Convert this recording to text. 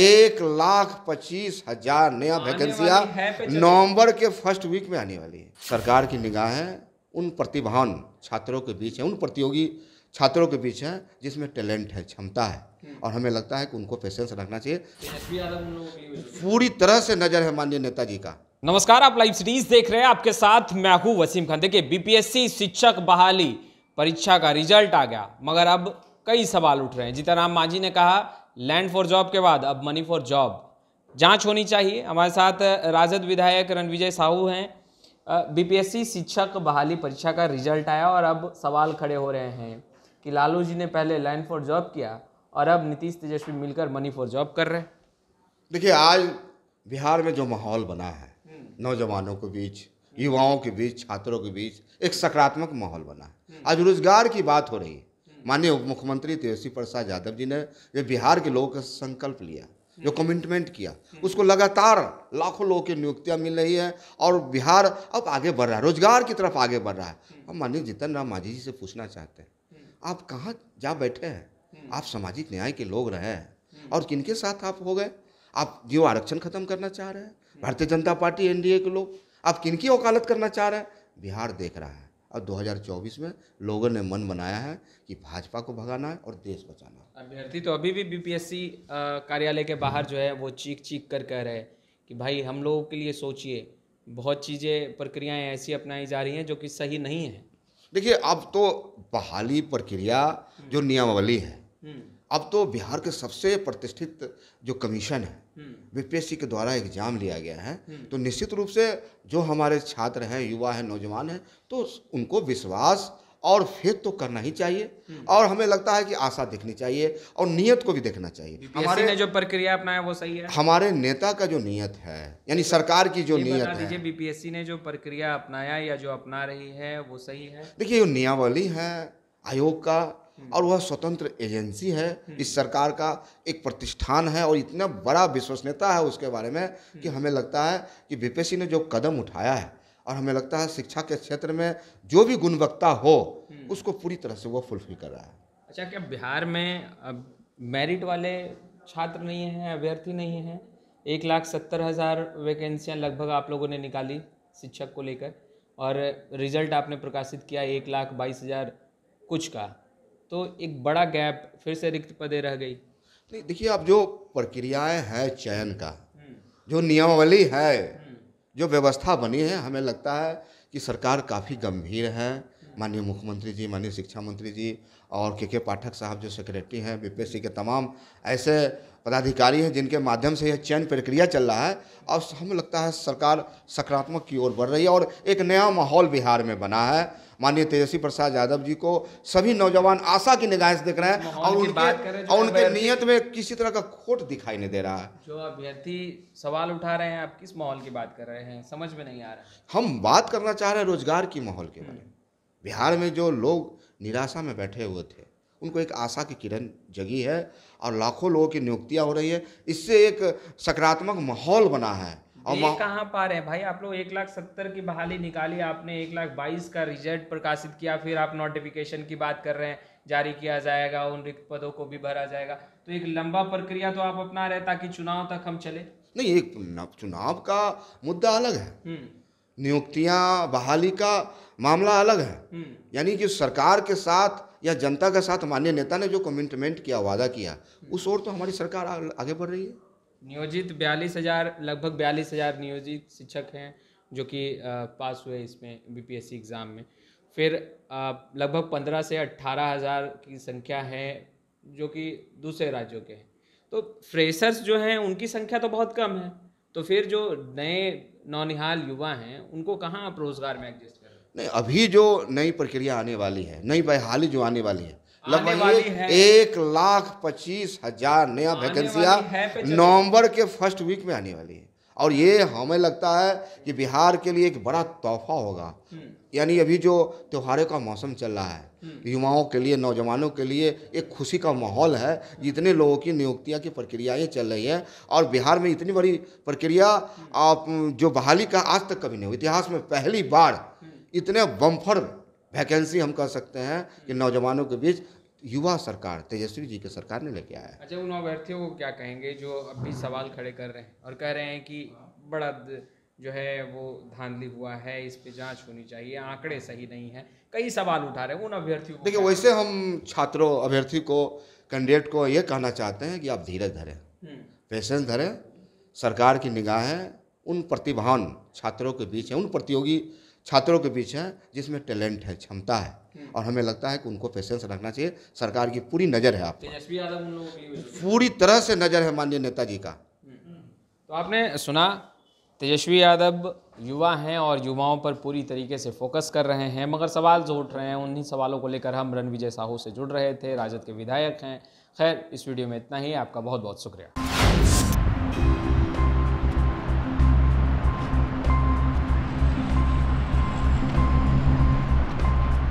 एक लाख पच्चीस हजार नया वैकेंसियाँ नवंबर के फर्स्ट वीक में आने वाली है सरकार की निगाहें उन प्रतिभावान छात्रों के बीच है उन प्रतियोगी छात्रों के बीच है जिसमें टैलेंट है क्षमता है हम्म। और हमें लगता है कि उनको पेशेंस रखना चाहिए पूरी तरह से नज़र है माननीय नेताजी का नमस्कार आप लाइव सीरीज देख रहे हैं आपके साथ मैं हूं वसीम खान देखिए बीपीएससी शिक्षक बहाली परीक्षा का रिजल्ट आ गया मगर अब कई सवाल उठ रहे हैं राम मांझी ने कहा लैंड फॉर जॉब के बाद अब मनी फॉर जॉब जांच होनी चाहिए हमारे साथ राजद विधायक रणविजय साहू हैं बीपीएससी शिक्षक बहाली परीक्षा का रिजल्ट आया और अब सवाल खड़े हो रहे हैं कि लालू जी ने पहले लैंड फॉर जॉब किया और अब नीतीश तेजस्वी मिलकर मनी फॉर जॉब कर रहे देखिए आज बिहार में जो माहौल बना है नौजवानों के बीच युवाओं के बीच छात्रों के बीच एक सकारात्मक माहौल बना है आज रोजगार की बात हो रही है माननीय उप मुख्यमंत्री तेजस्वी प्रसाद यादव जी ने जो बिहार के लोगों का संकल्प लिया जो कमिटमेंट किया उसको लगातार लाखों लोगों की नियुक्तियां मिल रही है और बिहार अब आगे बढ़ रहा है रोजगार की तरफ आगे बढ़ रहा है हम माननीय जीतन राम मांझी जी से पूछना चाहते हैं आप कहाँ जा बैठे हैं आप सामाजिक न्याय के लोग रहे हैं और किनके साथ आप हो गए आप जो आरक्षण खत्म करना चाह रहे हैं भारतीय जनता पार्टी एनडीए के लोग आप किनकी वकालत करना चाह रहे हैं बिहार देख रहा है और 2024 में लोगों ने मन बनाया है कि भाजपा को भगाना है और देश बचाना है अभ्यर्थी तो अभी भी बीपीएससी कार्यालय के बाहर जो है वो चीख चीख कर कह रहे हैं कि भाई हम लोगों के लिए सोचिए बहुत चीज़ें प्रक्रियाएं ऐसी अपनाई जा रही हैं जो कि सही नहीं है देखिए अब तो बहाली प्रक्रिया जो नियमावली है हम्म। अब तो बिहार के सबसे प्रतिष्ठित जो कमीशन है हम्म। बीपीएससी के द्वारा एग्जाम लिया गया है हम्म। तो निश्चित रूप से जो हमारे छात्र हैं युवा हैं नौजवान हैं तो उनको विश्वास और फेद तो करना ही चाहिए हम्म। और हमें लगता है कि आशा देखनी चाहिए और नियत को भी देखना चाहिए हमारे ने जो प्रक्रिया अपनाया वो सही है हमारे नेता का जो नियत है यानी सरकार की जो नियत है बीपीएससी ने जो प्रक्रिया अपनाया या जो अपना रही है वो सही है देखिए जो नियावली है आयोग का हम्म। और वह स्वतंत्र एजेंसी है हम्म। इस सरकार का एक प्रतिष्ठान है और इतना बड़ा विश्वसनीयता है उसके बारे में कि हम्म। हमें लगता है कि बीपीएससी ने जो कदम उठाया है और हमें लगता है शिक्षा के क्षेत्र में जो भी गुणवत्ता हो उसको पूरी तरह से वो फुलफिल कर रहा है अच्छा क्या बिहार में मेरिट वाले छात्र नहीं हैं अभ्यर्थी नहीं हैं एक लाख सत्तर हज़ार वैकेंसियाँ लगभग आप लोगों ने निकाली शिक्षक को लेकर और रिजल्ट आपने प्रकाशित किया एक लाख बाईस हज़ार कुछ का तो एक बड़ा गैप फिर से रिक्त पदे रह गई नहीं देखिए अब जो प्रक्रियाएं हैं चयन का हम्म। जो नियमावली है हम्म। जो व्यवस्था बनी है हमें लगता है कि सरकार काफ़ी गंभीर है माननीय मुख्यमंत्री जी माननीय शिक्षा मंत्री जी और के के पाठक साहब जो सेक्रेटरी हैं बीपीएससी के तमाम ऐसे पदाधिकारी हैं जिनके माध्यम से यह चयन प्रक्रिया चल रहा है और हमें लगता है सरकार सकारात्मक की ओर बढ़ रही है और एक नया माहौल बिहार में बना है माननीय तेजस्वी प्रसाद यादव जी को सभी नौजवान आशा की निगाह से देख रहे हैं और उनके और उनके नीयत में किसी तरह का खोट दिखाई नहीं दे रहा है जो अभ्यर्थी सवाल उठा रहे हैं आप किस माहौल की बात कर रहे हैं समझ में नहीं आ रहा हम बात करना चाह रहे हैं रोजगार की माहौल के बारे में बिहार में जो लोग निराशा में बैठे हुए थे उनको एक आशा की किरण जगी है और लाखों लोगों की नियुक्तियां हो रही है इससे एक सकारात्मक माहौल बना है और ये कहाँ पा रहे हैं भाई आप लोग एक लाख सत्तर की बहाली निकाली आपने एक लाख बाईस का रिजल्ट प्रकाशित किया फिर आप नोटिफिकेशन की बात कर रहे हैं जारी किया जाएगा उन रिक्त पदों को भी भरा जाएगा तो एक लंबा प्रक्रिया तो आप अपना रहे ताकि चुनाव तक हम चले नहीं एक चुनाव का मुद्दा अलग है हम्म। नियुक्तियाँ बहाली का मामला अलग है हम्म। यानी कि सरकार के साथ या जनता के साथ मान्य नेता ने जो कमिटमेंट किया वादा किया हम्म। उस ओर तो हमारी सरकार आगे बढ़ रही है नियोजित बयालीस हज़ार लगभग बयालीस हज़ार नियोजित शिक्षक हैं जो कि पास हुए इसमें बीपीएससी एग्ज़ाम में फिर लगभग पंद्रह से अट्ठारह हज़ार की संख्या है जो कि दूसरे राज्यों के हैं तो फ्रेशर्स जो हैं उनकी संख्या तो बहुत कम है तो फिर जो नए नौनिहाल युवा हैं उनको कहाँ आप रोजगार में एडजस्ट करें नहीं अभी जो नई प्रक्रिया आने वाली है नई बहाली जो आने वाली है लगभग एक लाख पच्चीस हजार नया वैकेंसिया नवंबर के फर्स्ट वीक में आने वाली है और ये हमें लगता है कि बिहार के लिए एक बड़ा तोहफा होगा हम्म। यानी अभी जो त्योहारों का मौसम चल रहा है हम्म। युवाओं के लिए नौजवानों के लिए एक खुशी का माहौल है जितने लोगों की नियुक्तियां की प्रक्रियाएं चल रही हैं और बिहार में इतनी बड़ी प्रक्रिया आप जो बहाली का आज तक कभी नहीं हुई इतिहास में पहली बार हम्म। इतने बम्फर वैकेंसी हम कह सकते हैं कि नौजवानों के बीच युवा सरकार तेजस्वी जी के सरकार ने लेके आया अच्छा उन अभ्यर्थियों को क्या कहेंगे जो अब भी सवाल खड़े कर रहे हैं और कह रहे हैं कि बड़ा जो है वो धांधली हुआ है इस पे जांच होनी चाहिए आंकड़े सही नहीं है कई सवाल उठा रहे हैं उन अभ्यर्थियों को देखिए वैसे हम छात्रों अभ्यर्थी को कैंडिडेट को ये कहना चाहते हैं कि आप धीरज धरें हम्म। पेशेंस धरें सरकार की निगाहें उन प्रतिभावान छात्रों के बीच हैं उन प्रतियोगी छात्रों के बीच है जिसमें टैलेंट है क्षमता है हम्म। और हमें लगता है कि उनको पेशेंस रखना चाहिए सरकार की पूरी नज़र है आप पूरी तरह से नज़र है माननीय नेताजी का हम्म। तो आपने सुना तेजस्वी यादव युवा हैं और युवाओं पर पूरी तरीके से फोकस कर रहे हैं मगर सवाल जो तो उठ रहे हैं उन्हीं सवालों को लेकर हम रणविजय साहू से जुड़ रहे थे राजद के विधायक हैं खैर इस वीडियो में इतना ही आपका बहुत बहुत शुक्रिया